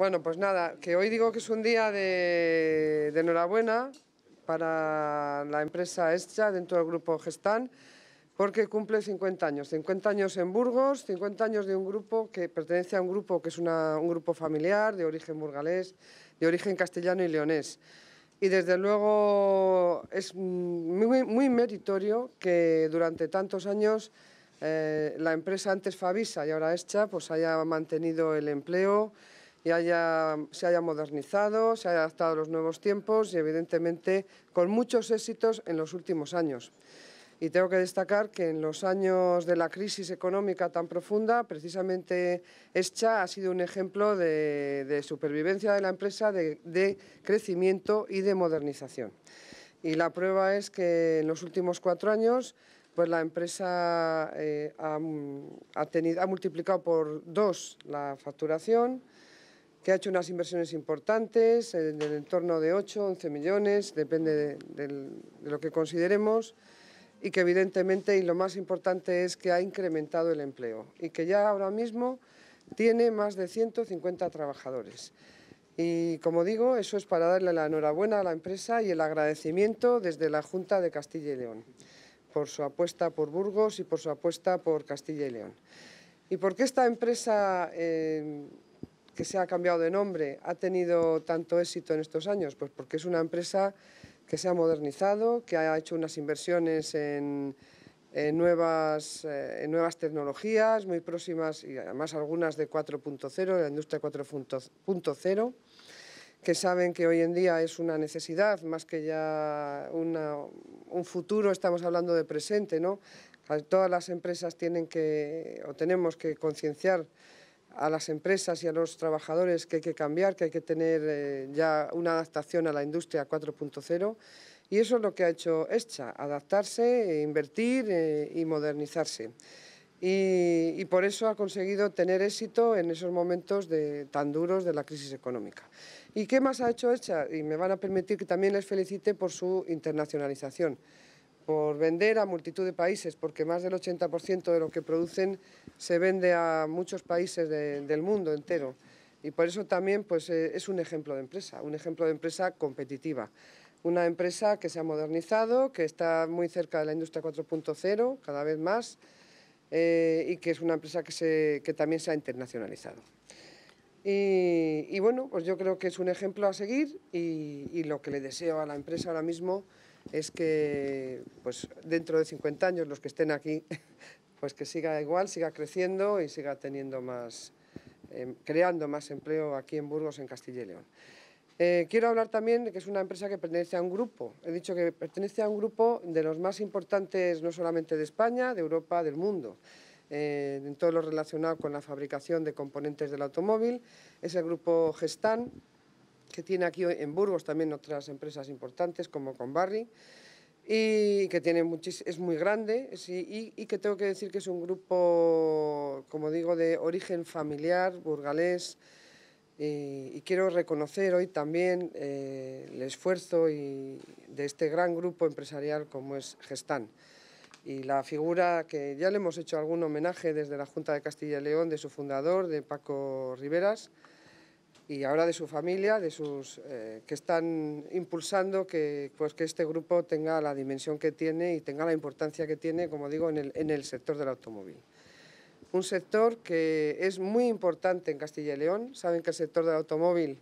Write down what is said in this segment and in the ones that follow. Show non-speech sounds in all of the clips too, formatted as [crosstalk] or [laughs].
Bueno, pues nada, que hoy digo que es un día de, enhorabuena para la empresa ESCHA dentro del grupo Gestan, porque cumple 50 años. 50 años en Burgos, 50 años de un grupo que pertenece a un grupo que es un grupo familiar de origen burgalés, de origen castellano y leonés. Y desde luego es muy, meritorio que durante tantos años eh, la empresa antes Favisa y ahora ESCHA pues haya mantenido el empleo, y se haya modernizado, se haya adaptado a los nuevos tiempos y, evidentemente, con muchos éxitos en los últimos años. Y tengo que destacar que en los años de la crisis económica tan profunda, precisamente esta ha sido un ejemplo de, supervivencia de la empresa, de, crecimiento y de modernización. Y la prueba es que en los últimos cuatro años pues la empresa eh, ha multiplicado por dos la facturación, que ha hecho unas inversiones importantes, en el entorno de 8, 11 millones, depende de, lo que consideremos, y que evidentemente, y lo más importante es que ha incrementado el empleo y que ya ahora mismo tiene más de 150 trabajadores. Y como digo, eso es para darle la enhorabuena a la empresa y el agradecimiento desde la Junta de Castilla y León por su apuesta por Burgos y por su apuesta por Castilla y León. ¿Y por qué esta empresa... Eh, que se ha cambiado de nombre ha tenido tanto éxito en estos años? Pues porque es una empresa que se ha modernizado, que ha hecho unas inversiones en, eh, nuevas, tecnologías muy próximas y además algunas de 4.0, la industria 4.0, que saben que hoy en día es una necesidad más que ya un futuro, estamos hablando de presente, ¿no? Todas las empresas tienen que, o tenemos que concienciar a las empresas y a los trabajadores que hay que cambiar, que hay que tener eh, ya una adaptación a la industria 4.0 y eso es lo que ha hecho Echa, adaptarse, eh, invertir eh, y modernizarse. Y, por eso ha conseguido tener éxito en esos momentos tan duros de la crisis económica. ¿Y qué más ha hecho Echa? Y me van a permitir que también les felicite por su internacionalización por vender a multitud de países, porque más del 80% de lo que producen se vende a muchos países del mundo entero. Y por eso también pues, eh, es un ejemplo de empresa, un ejemplo de empresa competitiva. Una empresa que se ha modernizado, que está muy cerca de la industria 4.0, cada vez más, eh, y que es una empresa que, se, que también se ha internacionalizado. Y, bueno, pues yo creo que es un ejemplo a seguir y, y lo que le deseo a la empresa ahora mismo es que pues, dentro de 50 años los que estén aquí, [laughs] pues que siga igual, siga creciendo y siga teniendo más, em, creando más empleo aquí en Burgos, en Castilla y León. Eh, quiero hablar también de que es una empresa que pertenece a un grupo. He dicho que pertenece a un grupo de los más importantes, no solamente de España, de Europa, del mundo. Eh, en todo lo relacionado con la fabricación de componentes del automóvil. Es el grupo Gestan, que tiene aquí en Burgos también otras empresas importantes como Conbarri y que tiene es muy grande y, que tengo que decir que es un grupo, como digo, de origen familiar, burgalés y, quiero reconocer hoy también eh, el esfuerzo de este gran grupo empresarial como es Gestan y la figura que ya le hemos hecho algún homenaje desde la Junta de Castilla y León de su fundador, de Paco Riveras, y ahora de su familia, de sus, eh, que están impulsando que, pues, que este grupo tenga la dimensión que tiene y tenga la importancia que tiene, como digo, en el, sector del automóvil. Un sector que es muy importante en Castilla y León. Saben que el sector del automóvil,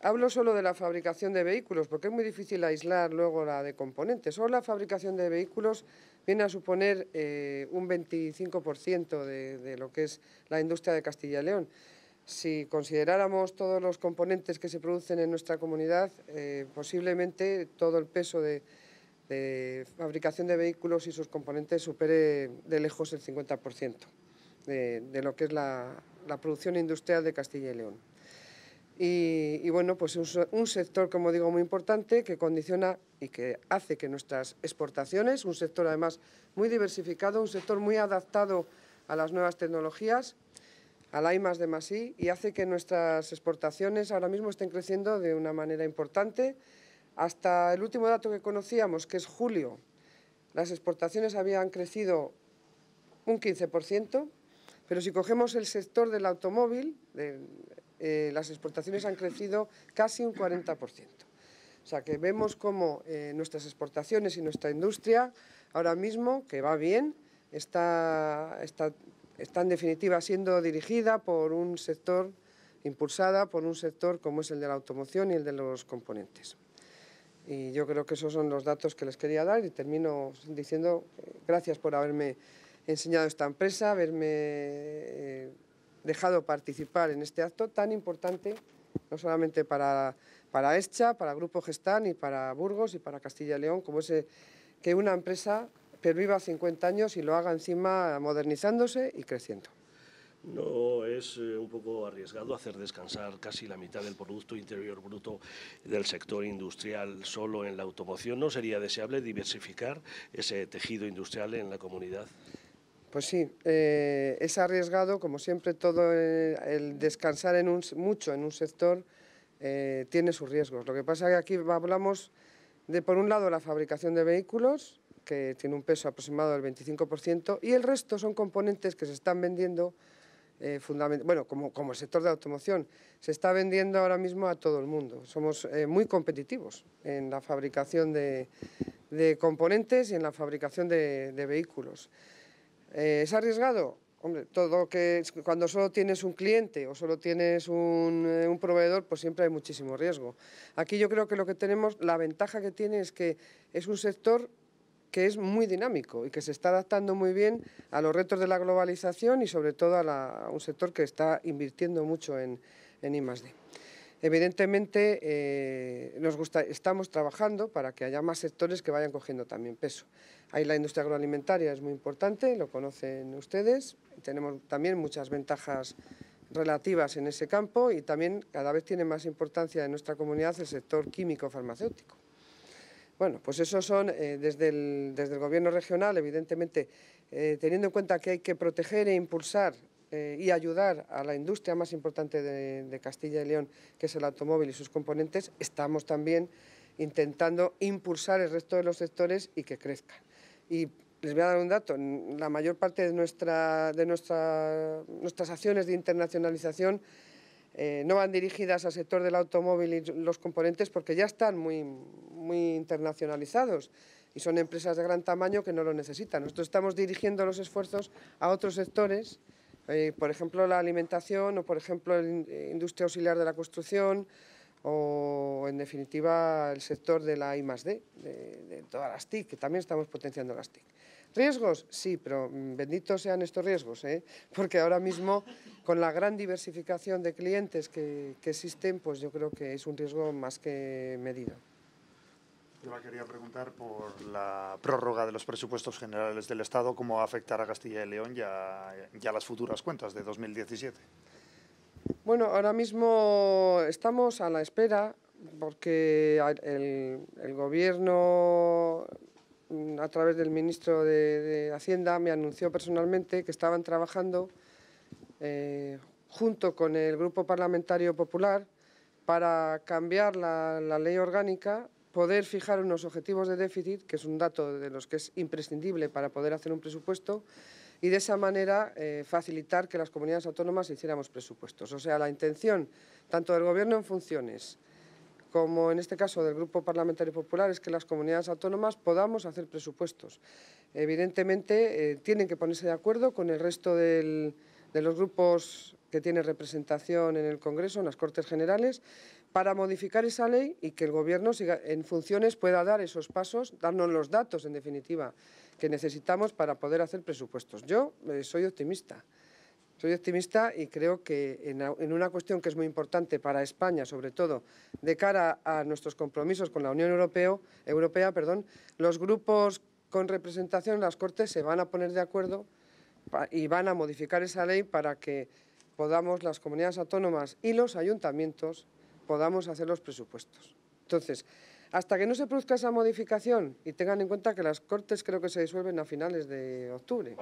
hablo solo de la fabricación de vehículos, porque es muy difícil aislar luego la de componentes. Solo la fabricación de vehículos viene a suponer eh, un 25% de, de lo que es la industria de Castilla y León. Si consideráramos todos los componentes que se producen en nuestra comunidad, eh, posiblemente todo el peso de, fabricación de vehículos y sus componentes supere de lejos el 50% de, lo que es la, producción industrial de Castilla y León. Y, bueno, pues es un sector, como digo, muy importante que condiciona y que hace que nuestras exportaciones, un sector además muy diversificado, un sector muy adaptado a las nuevas tecnologías, al I más de Masí, y hace que nuestras exportaciones ahora mismo estén creciendo de una manera importante. Hasta el último dato que conocíamos, que es julio, las exportaciones habían crecido un 15%, pero si cogemos el sector del automóvil, eh, las exportaciones han crecido casi un 40%. O sea que vemos cómo eh, nuestras exportaciones y nuestra industria ahora mismo, que va bien, está, está está en definitiva siendo dirigida por un sector, impulsada por un sector como es el de la automoción y el de los componentes. Y yo creo que esos son los datos que les quería dar y termino diciendo eh, gracias por haberme enseñado esta empresa, haberme eh, dejado participar en este acto tan importante, no solamente para, para ESCHA, para Grupo Gestán y para Burgos y para Castilla y León, como es que una empresa viva 50 años y lo haga encima modernizándose y creciendo. ¿No es eh, un poco arriesgado hacer descansar casi la mitad del Producto Interior Bruto del sector industrial solo en la automoción? ¿No sería deseable diversificar ese tejido industrial en la comunidad? Pues sí, eh, es arriesgado, como siempre, todo eh, el, descansar en un, mucho en un sector tiene sus riesgos. Lo que pasa es que aquí hablamos de, por un lado, la fabricación de vehículos, que tiene un peso aproximado del 25%, y el resto son componentes que se están vendiendo, eh, bueno, como, como, el sector de automoción, se está vendiendo ahora mismo a todo el mundo. Somos eh, muy competitivos en la fabricación de, componentes y en la fabricación de, vehículos. Eh, ¿Es arriesgado? Hombre, todo que cuando solo tienes un cliente o solo tienes un, eh, un, proveedor, pues siempre hay muchísimo riesgo. Aquí yo creo que lo que tenemos, la ventaja que tiene es que es un sector que es muy dinámico y que se está adaptando muy bien a los retos de la globalización y sobre todo a, un sector que está invirtiendo mucho en, en I+.D. Evidentemente, eh, nos gusta, estamos trabajando para que haya más sectores que vayan cogiendo también peso. Ahí la industria agroalimentaria es muy importante, lo conocen ustedes. Tenemos también muchas ventajas relativas en ese campo y también cada vez tiene más importancia en nuestra comunidad el sector químico-farmacéutico. Bueno, pues eso son eh, desde, el, Gobierno regional, evidentemente, eh, teniendo en cuenta que hay que proteger e impulsar eh, y ayudar a la industria más importante de, Castilla y León, que es el automóvil y sus componentes, estamos también intentando impulsar el resto de los sectores y que crezcan. Y les voy a dar un dato, la mayor parte de, nuestras acciones de internacionalización eh, no van dirigidas al sector del automóvil y los componentes porque ya están muy, internacionalizados y son empresas de gran tamaño que no lo necesitan. Nosotros estamos dirigiendo los esfuerzos a otros sectores, eh, por ejemplo la alimentación o por ejemplo la eh, industria auxiliar de la construcción o en definitiva el sector de la I+.D., de, de todas las TIC, que también estamos potenciando las TIC. ¿Riesgos? Sí, pero mm, benditos sean estos riesgos, ¿eh? porque ahora mismo con la gran diversificación de clientes que, existen, pues yo creo que es un riesgo más que medido. Yo la quería preguntar por la prórroga de los presupuestos generales del Estado, cómo afectará a Castilla y León ya, ya las futuras cuentas de 2017. Bueno, ahora mismo estamos a la espera porque el gobierno Mm, a través del ministro de, Hacienda, me anunció personalmente que estaban trabajando eh, junto con el Grupo Parlamentario Popular para cambiar la, ley orgánica, poder fijar unos objetivos de déficit, que es un dato de los que es imprescindible para poder hacer un presupuesto, y de esa manera eh, facilitar que las comunidades autónomas hiciéramos presupuestos. O sea, la intención tanto del Gobierno en funciones como en este caso del Grupo Parlamentario Popular, es que las comunidades autónomas podamos hacer presupuestos. Evidentemente, eh, tienen que ponerse de acuerdo con el resto de los grupos que tienen representación en el Congreso, en las Cortes Generales, para modificar esa ley y que el Gobierno siga en funciones pueda dar esos pasos, darnos los datos, en definitiva, que necesitamos para poder hacer presupuestos. Yo eh, soy optimista. Soy optimista y creo que en, una cuestión que es muy importante para España, sobre todo de cara a nuestros compromisos con la Unión Europea, perdón, los grupos con representación en las Cortes se van a poner de acuerdo y van a modificar esa ley para que podamos las comunidades autónomas y los ayuntamientos podamos hacer los presupuestos. Entonces, hasta que no se produzca esa modificación, y tengan en cuenta que las Cortes creo que se disuelven a finales de octubre,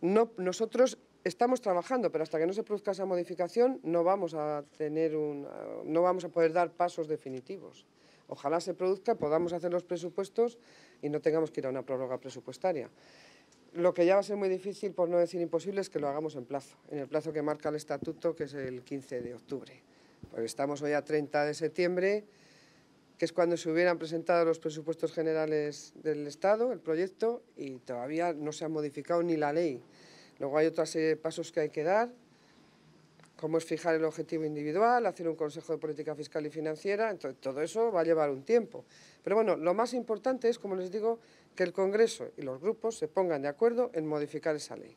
nosotros Estamos trabajando, pero hasta que no se produzca esa modificación no vamos a, tener un, no vamos a poder dar pasos definitivos. Ojalá se produzca, podamos hacer los presupuestos y no tengamos que ir a una prórroga presupuestaria. Lo que ya va a ser muy difícil, por no decir imposible, es que lo hagamos en plazo, en el plazo que marca el estatuto, que es el 15 de octubre. Porque estamos hoy a 30 de septiembre, que es cuando se hubieran presentado los presupuestos generales del Estado, el proyecto, y todavía no se ha modificado ni la ley. Luego hay otra serie eh, de pasos que hay que dar, como es fijar el objetivo individual, hacer un consejo de política fiscal y financiera, entonces todo eso va a llevar un tiempo. Pero bueno, lo más importante es, como les digo, que el Congreso y los grupos se pongan de acuerdo en modificar esa ley.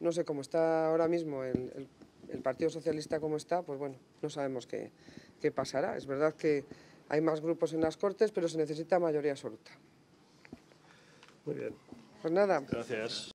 No sé cómo está ahora mismo el, Partido Socialista, cómo está, pues bueno, no sabemos qué, qué pasará. Es verdad que hay más grupos en las Cortes, pero se necesita mayoría absoluta. Muy bien. Pues nada. Gracias.